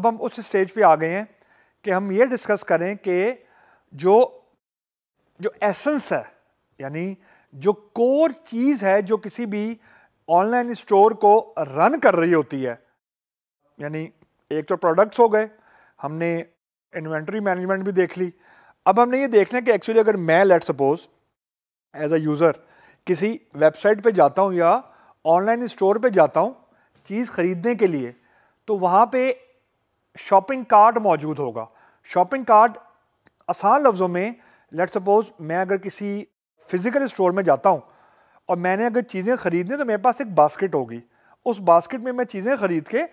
अब हम उस स्टेज पे आ गए हैं कि हम ये डिस्कस करें कि जो जो एसेंस है यानी जो कोर चीज़ है जो किसी भी ऑनलाइन स्टोर को रन कर रही होती है यानी एक तो प्रोडक्ट्स हो गए हमने इन्वेंट्री मैनेजमेंट भी देख ली अब हमने ये देखना कि एक्चुअली अगर मैं let suppose as a user किसी वेबसाइट पे जाता हूँ या ऑनलाइन स्टोर पे जाता हूँ चीज़ ख़रीदने के लिए तो वहाँ पे शॉपिंग कार्ड मौजूद होगा शॉपिंग कार्ड आसान लफ्ज़ों में लेट सपोज मैं अगर किसी फ़िज़िकल स्टोर में जाता हूँ और मैंने अगर चीज़ें ख़रीदनी तो मेरे पास एक बास्केट होगी उस बास्केट में मैं चीज़ें ख़रीद के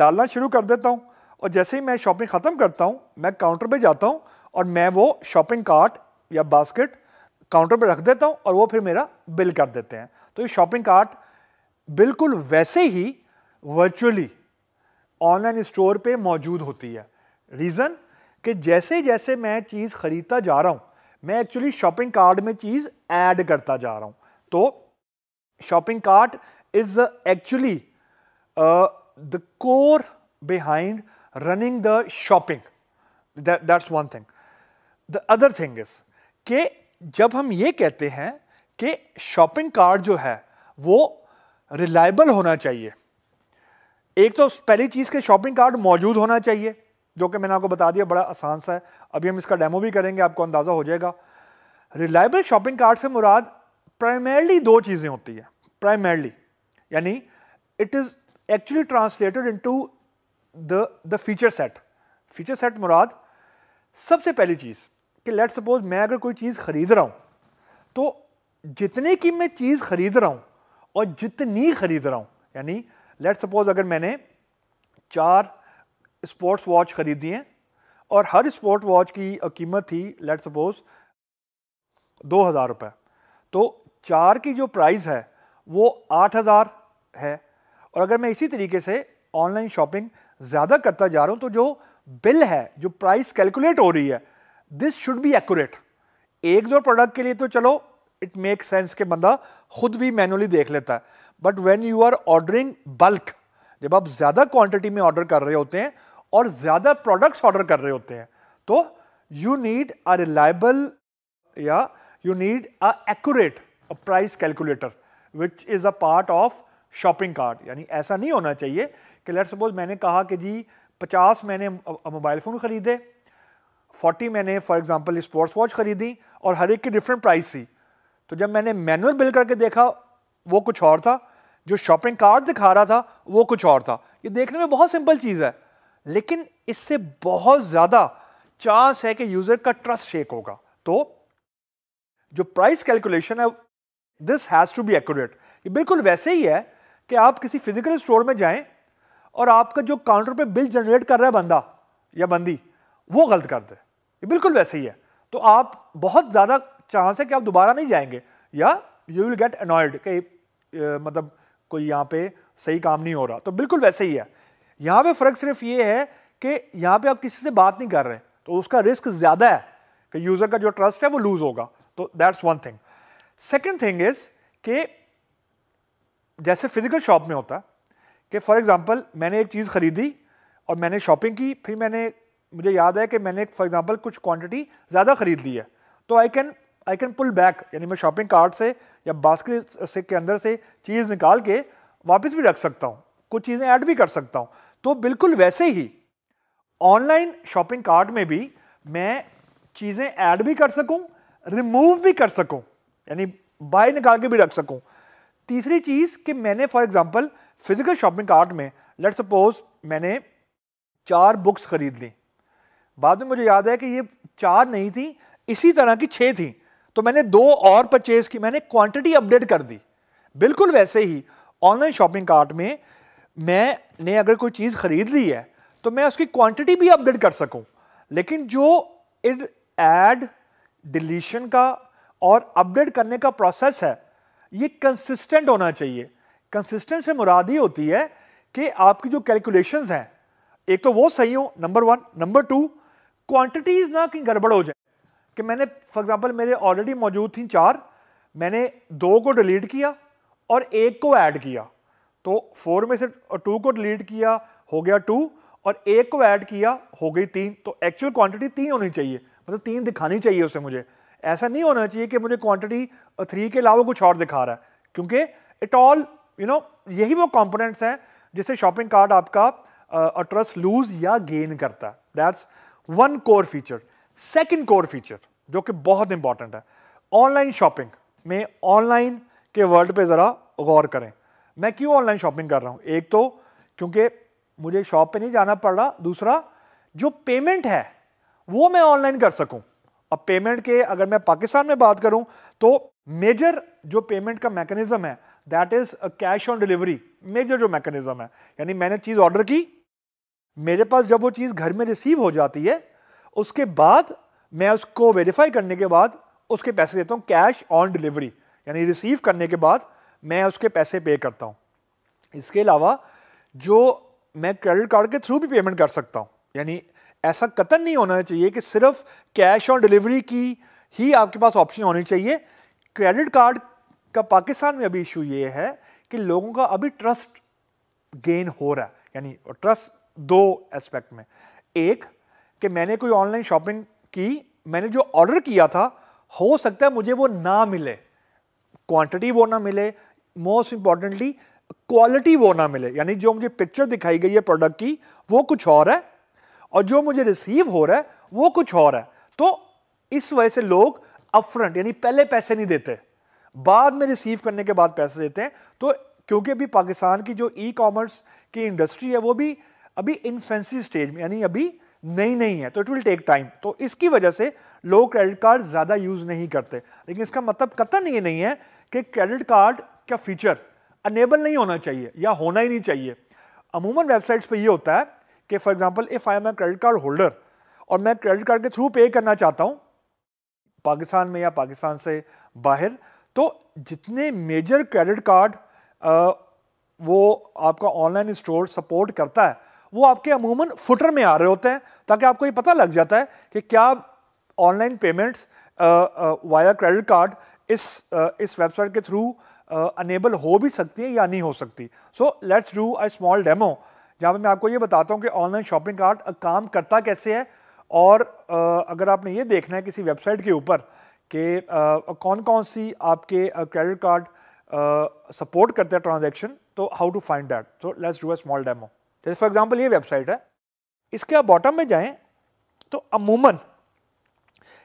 डालना शुरू कर देता हूँ और जैसे ही मैं शॉपिंग ख़त्म करता हूँ मैं काउंटर पे जाता हूँ और मैं वो शॉपिंग कार्ट या बास्केट काउंटर पे रख देता हूँ और वो फिर मेरा बिल कर देते हैं तो ये शॉपिंग कार्ट बिल्कुल वैसे ही वर्चुअली ऑनलाइन स्टोर पे मौजूद होती है रीज़न कि जैसे जैसे मैं चीज़ ख़रीदता जा रहा हूँ मैं एक्चुअली शॉपिंग कार्ड में चीज़ ऐड करता जा रहा हूँ तो shopping cart is actually the core behind running the shopping that's one thing the other thing is के जब हम ये कहते हैं कि शॉपिंग कार्ट जो है वो रिलायबल होना चाहिए एक तो पहली चीज़ के शॉपिंग कार्ड मौजूद होना चाहिए जो कि मैंने आपको बता दिया बड़ा आसान सा है अभी हम इसका डेमो भी करेंगे आपको अंदाज़ा हो जाएगा रिलायबल शॉपिंग कार्ड से मुराद प्राइमरली दो चीज़ें होती हैं प्राइमरली यानी it is actually translated into the the feature set feature set मुराद सबसे पहली चीज़ कि लेट सपोज मैं अगर कोई चीज़ ख़रीद रहा हूँ तो जितने की मैं चीज़ ख़रीद रहा हूँ और जितनी ख़रीद रहा हूँ यानी लेट सपोज अगर मैंने चार स्पोर्ट्स वॉच ख़रीदी हैं और हर स्पोर्ट वॉच की कीमत थी लेट सपोज दो हज़ार रुपये तो चार की जो प्राइस है वो आठ हज़ार है और अगर मैं इसी तरीके से ऑनलाइन शॉपिंग ज़्यादा करता जा रहा हूँ तो जो बिल है जो प्राइस कैलकुलेट हो रही है दिस शुड बी एक्यूरेट एक दो प्रोडक्ट के लिए तो चलो इट मेक सेंस के बंदा खुद भी मैनुअली देख लेता है but when you are ordering bulk जब आप ज़्यादा क्वांटिटी में ऑर्डर कर रहे होते हैं और ज़्यादा प्रोडक्ट्स ऑर्डर कर रहे होते हैं तो यू नीड अ रिलायबल या you need a accurate price calculator which is a part of shopping cart यानी ऐसा नहीं होना चाहिए कि लेट सपोज मैंने कहा कि जी पचास मैंने मोबाइल फ़ोन ख़रीदे फोर्टी मैंने फॉर एग्ज़ाम्पल स्पोर्ट्स वॉच ख़रीदी और हर एक की डिफरेंट प्राइस थी तो जब मैंने मैनुअल बिल करके देखा वो कुछ और था जो शॉपिंग कार्ड दिखा रहा था वो कुछ और था ये देखने में बहुत सिंपल चीज़ है लेकिन इससे बहुत ज़्यादा चांस है कि यूज़र का ट्रस्ट शेक होगा तो जो प्राइस कैलकुलेशन है this has to be accurate ये बिल्कुल वैसे ही है कि आप किसी फिजिकल स्टोर में जाएं और आपका जो काउंटर पे बिल जनरेट कर रहा है बंदा या बंदी वो गलत कर दे ये बिल्कुल वैसे ही है तो आप बहुत ज़्यादा चांस है कि आप दोबारा नहीं जाएंगे या यू विल गेट अनॉयड कि मतलब कोई यहाँ पे सही काम नहीं हो रहा तो बिल्कुल वैसे ही है यहाँ पे फ़र्क सिर्फ ये है कि यहाँ पे आप किसी से बात नहीं कर रहे तो उसका रिस्क ज़्यादा है कि यूज़र का जो ट्रस्ट है वो लूज़ होगा तो that's one thing second thing is कि जैसे फिजिकल शॉप में होता कि फॉर एग्ज़ाम्पल मैंने एक चीज़ ख़रीदी और मैंने शॉपिंग की फिर मैंने मुझे याद है कि मैंने फॉर एग्ज़ाम्पल कुछ क्वान्टिटी ज़्यादा ख़रीद ली है तो I can I can pull back यानी मैं शॉपिंग कार्ट से या बास्केट से के अंदर से चीज़ निकाल के वापस भी रख सकता हूँ कुछ चीज़ें ऐड भी कर सकता हूँ तो बिल्कुल वैसे ही ऑनलाइन शॉपिंग कार्ट में भी मैं चीज़ें ऐड भी कर सकूँ रिमूव भी कर सकूँ यानी बाय निकाल के भी रख सकूँ तीसरी चीज़ कि मैंने for example physical shopping cart में लेट सपोज मैंने चार बुक्स खरीद ली बाद में मुझे याद है कि ये चार नहीं थी इसी तरह की छः थी तो मैंने दो और परचेज की मैंने क्वांटिटी अपडेट कर दी बिल्कुल वैसे ही ऑनलाइन शॉपिंग कार्ट में मैंने अगर कोई चीज़ खरीद ली है तो मैं उसकी क्वांटिटी भी अपडेट कर सकूं लेकिन जो इन एड डिलीशन का और अपडेट करने का प्रोसेस है ये कंसिस्टेंट होना चाहिए कंसिस्टेंट से मुरादी होती है कि आपकी जो कैलकुलेशंस हैं एक तो वो सही हो number one number two quantities ना कहीं गड़बड़ हो जाए कि मैंने फॉर एग्जांपल मेरे ऑलरेडी मौजूद थी चार मैंने दो को डिलीट किया और एक को ऐड किया तो फोर में से टू को डिलीट किया हो गया टू और एक को ऐड किया हो गई तीन तो एक्चुअल क्वांटिटी तीन होनी चाहिए मतलब तीन दिखानी चाहिए उसे मुझे ऐसा नहीं होना चाहिए कि मुझे क्वांटिटी थ्री के अलावा कुछ और दिखा रहा है क्योंकि इट ऑल यू नो यही वो कॉम्पोनेंट्स हैं जिससे शॉपिंग कार्ट आपका ट्रस्ट लूज या गेन करता है that's one core feature second core feature जो कि बहुत इंपॉर्टेंट है ऑनलाइन शॉपिंग में ऑनलाइन के वर्ड पे ज़रा गौर करें मैं क्यों ऑनलाइन शॉपिंग कर रहा हूँ एक तो क्योंकि मुझे शॉप पे नहीं जाना पड़ रहा दूसरा जो पेमेंट है वो मैं ऑनलाइन कर सकूं अब पेमेंट के अगर मैं पाकिस्तान में बात करूं तो मेजर जो पेमेंट का मैकेनिज्म है that is cash on delivery major जो मैकेनिज्म है यानी मैंने चीज़ ऑर्डर की मेरे पास जब वो चीज़ घर में रिसीव हो जाती है उसके बाद मैं उसको वेरीफाई करने के बाद उसके पैसे देता हूँ कैश ऑन डिलीवरी यानी रिसीव करने के बाद मैं उसके पैसे पे करता हूँ इसके अलावा जो मैं क्रेडिट कार्ड के थ्रू भी पेमेंट कर सकता हूँ यानी ऐसा कतन नहीं होना चाहिए कि सिर्फ कैश ऑन डिलीवरी की ही आपके पास ऑप्शन होनी चाहिए क्रेडिट कार्ड का पाकिस्तान में अभी इशू ये है कि लोगों का अभी ट्रस्ट गेन हो रहा है यानी ट्रस्ट दो एस्पेक्ट में एक कि मैंने कोई ऑनलाइन शॉपिंग कि मैंने जो ऑर्डर किया था हो सकता है मुझे वो ना मिले क्वांटिटी वो ना मिले मोस्ट इंपॉर्टेंटली क्वालिटी वो ना मिले यानी जो मुझे पिक्चर दिखाई गई है प्रोडक्ट की वो कुछ और है और जो मुझे रिसीव हो रहा है वो कुछ और है तो इस वजह से लोग अपफ्रंट यानी पहले पैसे नहीं देते बाद में रिसीव करने के बाद पैसे देते हैं तो क्योंकि अभी पाकिस्तान की जो ई e कॉमर्स की इंडस्ट्री है वो भी अभी इन्फेंसी स्टेज में यानी अभी नहीं नहीं है तो इट विल टेक टाइम तो इसकी वजह से लोग क्रेडिट कार्ड ज़्यादा यूज़ नहीं करते लेकिन इसका मतलब कतन ये नहीं है कि क्रेडिट कार्ड का फीचर अनेबल नहीं होना चाहिए या होना ही नहीं चाहिए अमूमन वेबसाइट्स पे ये होता है कि for example if I am a credit card holder और मैं क्रेडिट कार्ड के थ्रू पे करना चाहता हूँ पाकिस्तान में या पाकिस्तान से बाहर तो जितने मेजर क्रेडिट कार्ड वो आपका ऑनलाइन स्टोर सपोर्ट करता है वो आपके अमूमन फुटर में आ रहे होते हैं ताकि आपको ये पता लग जाता है कि क्या online payments via credit card इस आ, इस वेबसाइट के थ्रू अनेबल हो भी सकती है या नहीं हो सकती so let's do a small demo जहाँ पर मैं आपको ये बताता हूँ कि ऑनलाइन शॉपिंग कार्ड काम करता कैसे है और आ, अगर आपने ये देखना है किसी वेबसाइट के ऊपर कि कौन कौन सी आपके क्रेडिट कार्ड सपोर्ट करते हैं ट्रांजेक्शन तो how to find that so let's do a small demo जैसे फॉर एग्जांपल ये वेबसाइट है इसके आप बॉटम में जाएं तो अमूमन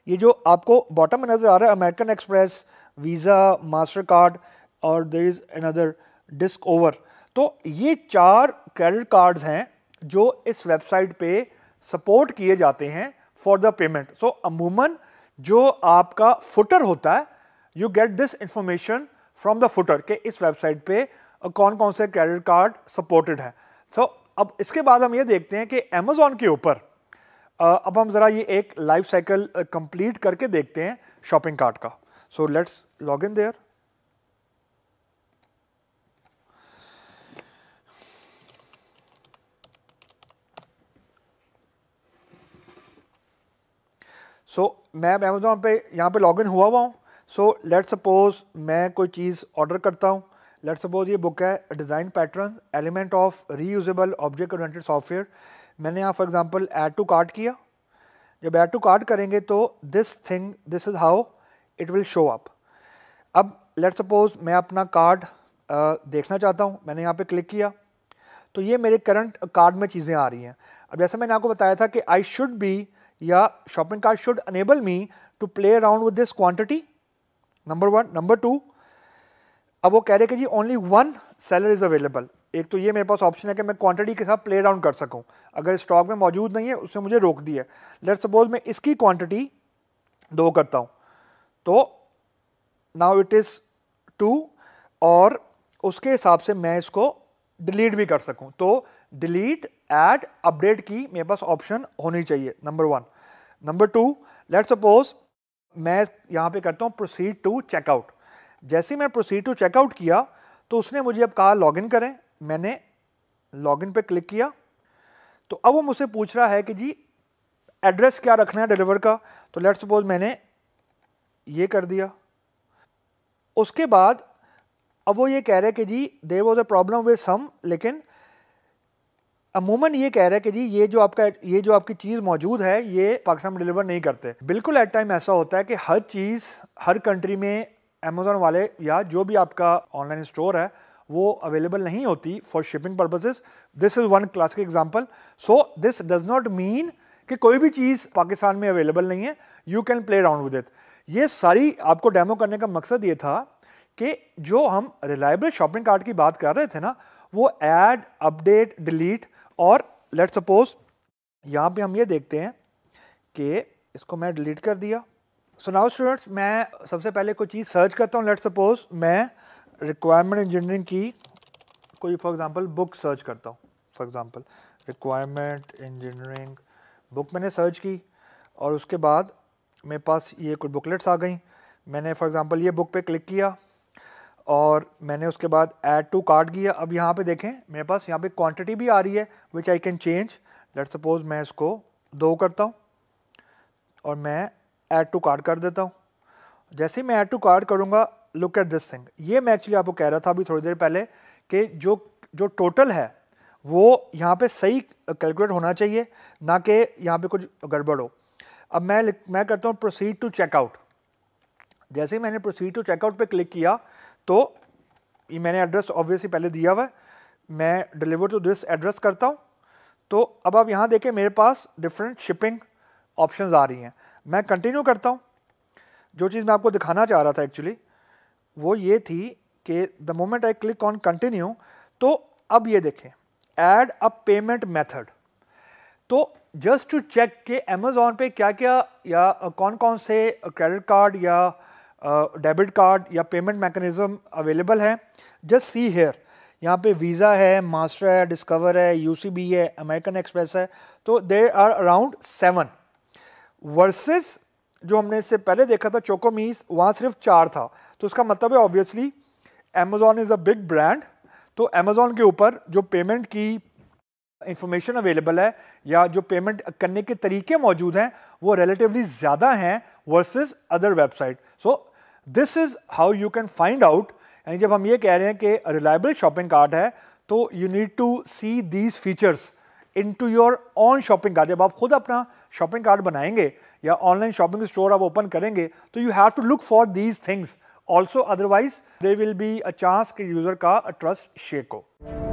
ये जो आपको बॉटम में नज़र आ रहा है American Express Visa Mastercard और there is another Discover तो ये चार क्रेडिट कार्ड्स हैं जो इस वेबसाइट पे सपोर्ट किए जाते हैं फॉर द पेमेंट सो अमूमन जो आपका फुटर होता है you get this information from the footer के इस वेबसाइट पे कौन कौन से क्रेडिट कार्ड सपोर्टेड है सो so, अब इसके बाद हम ये देखते हैं कि अमेजोन के ऊपर अब हम ज़रा ये एक लाइफ साइकिल कंप्लीट करके देखते हैं शॉपिंग कार्ट का so let's log in there so मैं अमेजोन पे यहां पे इन हुआ हुआ हूं सो लेट्स सपोज मैं कोई चीज़ ऑर्डर करता हूं लेट सपोज ये बुक है design pattern element of reusable object oriented software मैंने यहाँ for example add to cart किया जब ऐड टू कार्ट करेंगे तो this thing this is how it will show up अब लेट सपोज मैं अपना कार्ड देखना चाहता हूँ मैंने यहाँ पे क्लिक किया तो ये मेरे करंट कार्ड में चीज़ें आ रही हैं अब जैसे मैंने आपको बताया था कि आई शुड बी या shopping card should enable me to play around with this quantity number one number two अब वो कह रहे कि जी only one seller is available एक तो ये मेरे पास ऑप्शन है कि मैं क्वांटिटी के साथ प्ले डाउन कर सकूँ अगर स्टॉक में मौजूद नहीं है उसने मुझे रोक दिया है लेट सपोज मैं इसकी क्वांटिटी दो करता हूँ तो नाउ इट इज़ टू और उसके हिसाब से मैं इसको डिलीट भी कर सकूँ तो डिलीट एड अपडेट की मेरे पास ऑप्शन होनी चाहिए number one number two let suppose मैं यहाँ पर करता हूँ प्रोसीड टू चेकआउट जैसे ही मैं प्रोसीड टू चेकआउट किया तो उसने मुझे अब कहा लॉगिन करें मैंने लॉगिन पे क्लिक किया तो अब वो मुझसे पूछ रहा है कि जी एड्रेस क्या रखना है डिलीवर का तो लेट सपोज मैंने ये कर दिया उसके बाद अब वो ये कह रहे हैं कि जी there was a problem with some लेकिन अमूमन ये कह रहे हैं कि जी ये जो आपका ये जो आपकी चीज़ मौजूद है ये पाकिस्तान में डिलीवर नहीं करते बिल्कुल एट टाइम ऐसा होता है कि हर चीज़ हर कंट्री में अमेज़ोन वाले या जो भी आपका ऑनलाइन स्टोर है वो अवेलेबल नहीं होती for shipping purposes this is one classic example so this does not mean कि कोई भी चीज़ पाकिस्तान में अवेलेबल नहीं है you can play round with it ये सारी आपको डेमो करने का मकसद ये था कि जो हम रिलायबल शॉपिंग कार्ट की बात कर रहे थे ना वो एड अपडेट डिलीट और लेट सपोज यहाँ पे हम ये देखते हैं कि इसको मैं डिलीट कर दिया सो नाउ स्टूडेंट्स मैं सबसे पहले कोई चीज़ सर्च करता हूँ लेट सपोज मैं रिक्वायरमेंट इंजीनियरिंग की कोई फॉर एग्जांपल बुक सर्च करता हूँ for example requirement engineering book मैंने सर्च की और उसके बाद मेरे पास ये कुछ बुकलेट्स आ गई मैंने फॉर एग्जांपल ये बुक पे क्लिक किया और मैंने उसके बाद एड टू कार्ड किया अब यहाँ पर देखें मेरे पास यहाँ पर क्वान्टिटी भी आ रही है which I can change let suppose मैं इसको दो करता हूँ और मैं ऐड टू कार्ड कर देता हूँ जैसे ही मैं ऐड टू कार्ड करूँगा लुक एट दिस थिंग ये मैं एक्चुअली आपको कह रहा था अभी थोड़ी देर पहले कि जो जो टोटल है वो यहाँ पे सही कैलकुलेट होना चाहिए ना कि यहाँ पे कुछ गड़बड़ हो अब मैं मैं करता हूँ प्रोसीड टू चेकआउट जैसे ही मैंने प्रोसीड टू चेकआउट पे क्लिक किया तो ये मैंने एड्रेस ऑब्वियसली पहले दिया हुआ है मैं डिलीवर टू दिस एड्रेस करता हूँ तो अब आप यहाँ देखें मेरे पास डिफरेंट शिपिंग ऑप्शंस आ रही हैं मैं कंटिन्यू करता हूँ जो चीज़ मैं आपको दिखाना चाह रहा था एक्चुअली वो ये थी कि the moment I click on continue तो अब ये देखें एड अ पेमेंट मेथड तो जस्ट टू चेक के अमेज़ोन पे क्या क्या या कौन कौन से क्रेडिट कार्ड या डेबिट कार्ड या पेमेंट मैकेनिज़्म अवेलेबल है जस्ट सी हेयर यहाँ पे वीज़ा है मास्टर है डिस्कवर है यूसीबी है अमेरिकन एक्सप्रेस है तो there are around seven versus जो हमने इससे पहले देखा था चोकोमीस वहाँ सिर्फ चार था तो उसका मतलब है obviously Amazon is a big brand तो अमेजोन के ऊपर जो पेमेंट की इंफॉर्मेशन अवेलेबल है या जो पेमेंट करने के तरीके मौजूद हैं वो रिलेटिवली ज़्यादा हैं versus other website so this is how you can find out यानी जब हम ये कह रहे हैं कि रिलायबल शॉपिंग कार्ट है तो you need to see these features into your own shopping cart जब आप खुद अपना शॉपिंग कार्ट बनाएंगे या ऑनलाइन शॉपिंग स्टोर आप ओपन करेंगे तो you have to look for these things also otherwise they will be a chance के यूज़र का ट्रस्ट शेक हो